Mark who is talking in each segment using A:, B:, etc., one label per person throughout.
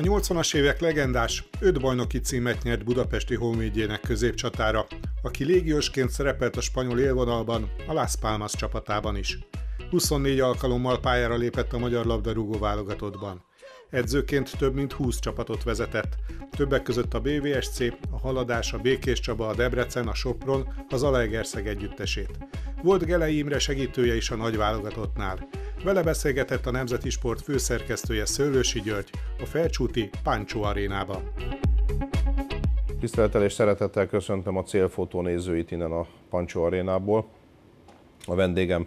A: a 80-as évek legendás öt bajnoki címet nyert budapesti honvédjének középcsatára, aki légiósként szerepelt a spanyol élvonalban, a Las Palmas csapatában is. 24 alkalommal pályára lépett a magyar labdarúgó válogatottban. Edzőként több mint 20 csapatot vezetett, többek között a BVSC, a Haladás, a Békés Csaba, a Debrecen, a Sopron, az Alegerszeg együttesét. Volt Gelei Imre segítője is a nagy válogatottnál. Vele beszélgetett a Nemzeti Sport főszerkesztője Szőlősi György a Felcsúti Páncsó arénába.
B: Tisztelettel és szeretettel köszöntöm a célfotó nézőit innen a Pancsó arénából. A vendégem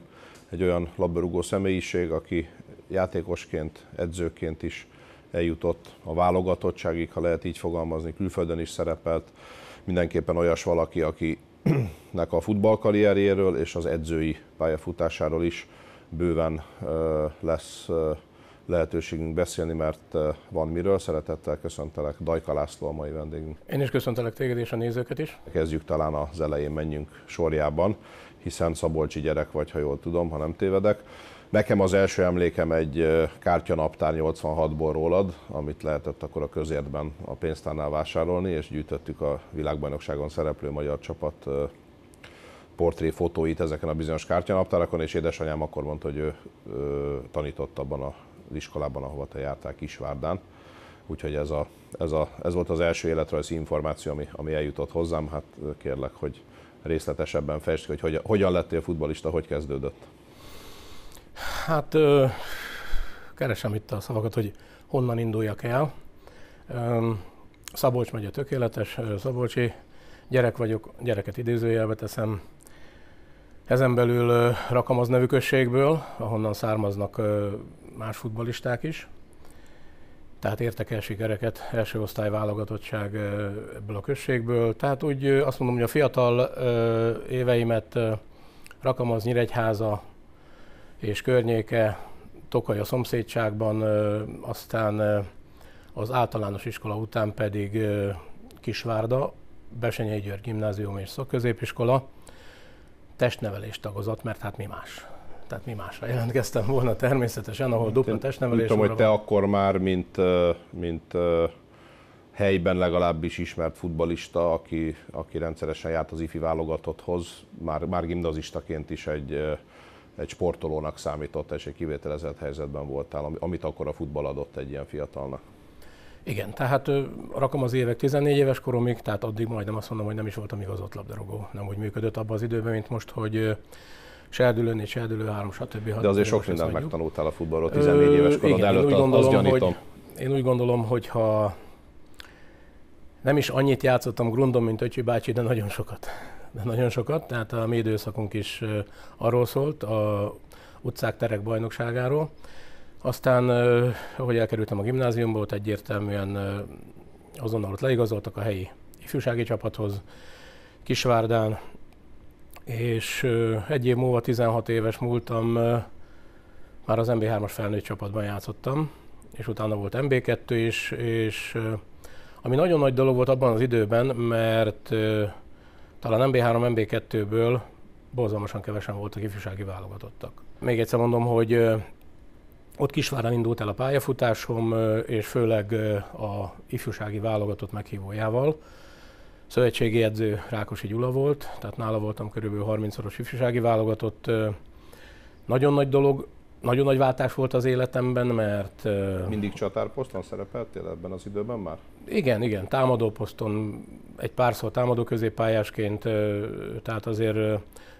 B: egy olyan labdarúgó személyiség, aki játékosként, edzőként is eljutott a válogatottságig, ha lehet így fogalmazni, külföldön is szerepelt. Mindenképpen olyas valaki, akinek a futballkarrieréről és az edzői pályafutásáról is bőven lesz lehetőségünk beszélni, mert van miről. Szeretettel köszöntelek Dajka László a mai vendégünk.
C: Én is köszöntelek téged és a nézőket is.
B: Kezdjük talán az elején, menjünk sorjában, hiszen Szabolcsi gyerek vagy, ha jól tudom, ha nem tévedek. Nekem az első emlékem egy kártyanaptár 86-ból rólad, amit lehetett akkor a közértben a pénztárnál vásárolni, és gyűjtöttük a világbajnokságon szereplő magyar csapat portré fotóit ezeken a bizonyos kártyanaptárakon, és édesanyám akkor mondta, hogy ő, ő tanított abban az iskolában, ahova te jártál Kisvárdán. Úgyhogy ez, a, ez, a, ez volt az első életrajzi információ, ami, ami eljutott hozzám. Hát kérlek, hogy részletesebben fejtsd hogy hogyan, hogyan lettél futbalista, hogy kezdődött?
C: Hát ö, keresem itt a szavakat, hogy honnan induljak el. Ö, Szabolcs a tökéletes, Szabolcsi gyerek vagyok, gyereket idézőjelbe teszem, ezen belül az nevű községből, ahonnan származnak más futbalisták is. Tehát értek el sikereket első osztály válogatottság ebből a községből. Tehát úgy azt mondom, hogy a fiatal éveimet az Nyíregyháza és környéke, Tokaj a szomszédságban, aztán az általános iskola után pedig Kisvárda, Besenyei György Gimnázium és Szakközépiskola, testnevelés tagozat, mert hát mi más. Tehát mi másra jelentkeztem volna természetesen, ahol dupla testnevelés. Tudom, hogy te
B: akkor már, mint, mint helyben legalábbis ismert futbalista, aki, aki rendszeresen járt az ifi válogatotthoz, már, már gimnazistaként is egy, egy sportolónak számított, és egy kivételezett helyzetben voltál, amit akkor a futball adott egy ilyen fiatalnak.
C: Igen, tehát rakom az évek 14 éves koromig, tehát addig majdnem azt mondom, hogy nem is voltam igazott labdarúgó. Nem úgy működött abban az időben, mint most, hogy serdülő, négy serdülő, három, stb. De azért sok mindent megtanultál a futballról 14 éves korod igen, előtt, én úgy gondolom, azt Hogy, én úgy gondolom, hogy ha nem is annyit játszottam grundon, mint Öcsi bácsi, de nagyon sokat. De nagyon sokat, tehát a mi időszakunk is arról szólt, a utcák terek bajnokságáról. Aztán, ahogy elkerültem a gimnáziumból, ott egyértelműen azonnal ott leigazoltak a helyi ifjúsági csapathoz, Kisvárdán, és egy év múlva, 16 éves múltam, már az MB3-as felnőtt csapatban játszottam, és utána volt MB2 is, és ami nagyon nagy dolog volt abban az időben, mert talán MB3, MB2-ből borzalmasan kevesen voltak ifjúsági válogatottak. Még egyszer mondom, hogy ott Kisváron indult el a pályafutásom, és főleg a ifjúsági válogatott meghívójával. Szövetségi edző Rákosi Gyula volt, tehát nála voltam körülbelül 30-szoros ifjúsági válogatott. Nagyon nagy dolog, nagyon nagy váltás volt az életemben, mert...
B: Mindig csatárposzton szerepeltél ebben az időben már?
C: Igen, igen, támadóposzton, egy párszor támadó középpályásként, tehát azért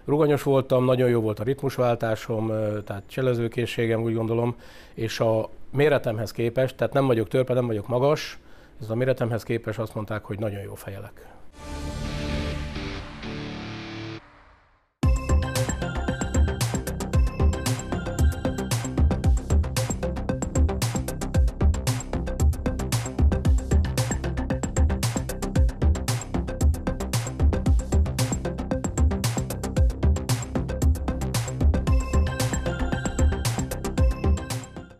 C: ruganyos voltam, nagyon jó volt a ritmusváltásom, tehát cselezőkészségem úgy gondolom, és a méretemhez képest, tehát nem vagyok törpe, nem vagyok magas, ez a méretemhez képest azt mondták, hogy nagyon jó fejelek.